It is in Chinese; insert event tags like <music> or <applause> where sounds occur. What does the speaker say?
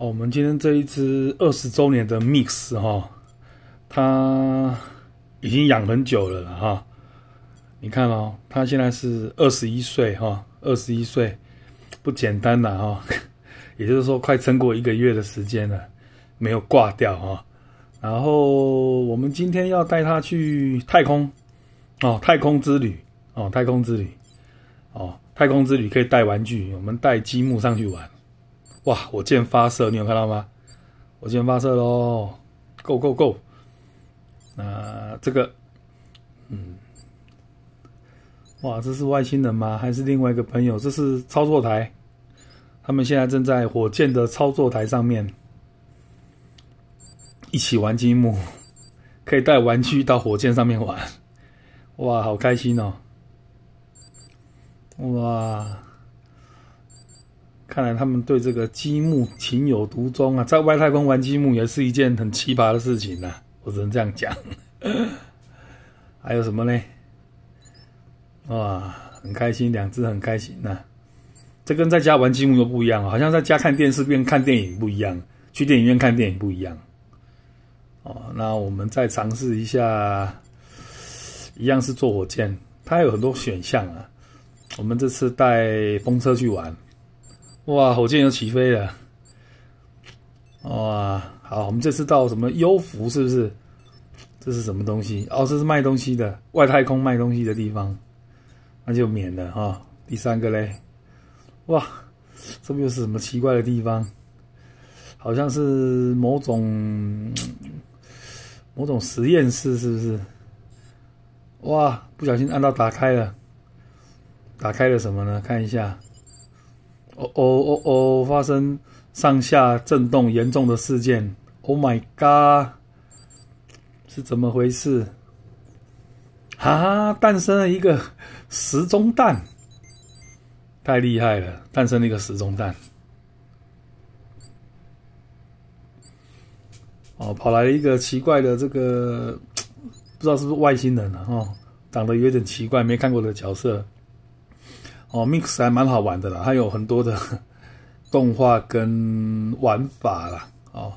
哦，我们今天这一只二十周年的 Mix 哈，它已经养很久了了哈。你看哦，它现在是二十一岁哈，二十一岁不简单了哈，<laughs> 也就是说快撑过一个月的时间了，没有挂掉哈。然后我们今天要带它去太空哦，太空之旅哦，太空之旅哦，太空之旅可以带玩具，我们带积木上去玩。哇！火箭发射，你有看到吗？我箭发射喽，Go Go Go！那这个，嗯，哇，这是外星人吗？还是另外一个朋友？这是操作台，他们现在正在火箭的操作台上面一起玩积木，<laughs> 可以带玩具到火箭上面玩，哇，好开心哦！哇！看来他们对这个积木情有独钟啊！在外太空玩积木也是一件很奇葩的事情呢，我只能这样讲。<laughs> 还有什么呢？哇，很开心，两只很开心呐！这跟在家玩积木又不一样，好像在家看电视跟看电影不一样，去电影院看电影不一样。哦，那我们再尝试一下，一样是坐火箭，它有很多选项啊。我们这次带风车去玩。哇！火箭又起飞了。哇，好，我们这次到什么优福是不是？这是什么东西？哦，这是卖东西的外太空卖东西的地方，那就免了哈。第三个嘞，哇，这不又是什么奇怪的地方？好像是某种某种实验室，是不是？哇，不小心按到打开了，打开了什么呢？看一下。哦哦哦哦！发生上下震动严重的事件，Oh my God，是怎么回事？哈，诞生了一个时钟蛋，太厉害了！诞生了一个时钟蛋。哦，跑来了一个奇怪的这个，不知道是不是外星人了哦，长得有点奇怪，没看过的角色。哦，Mix 还蛮好玩的啦，它有很多的 <laughs> 动画跟玩法啦，哦。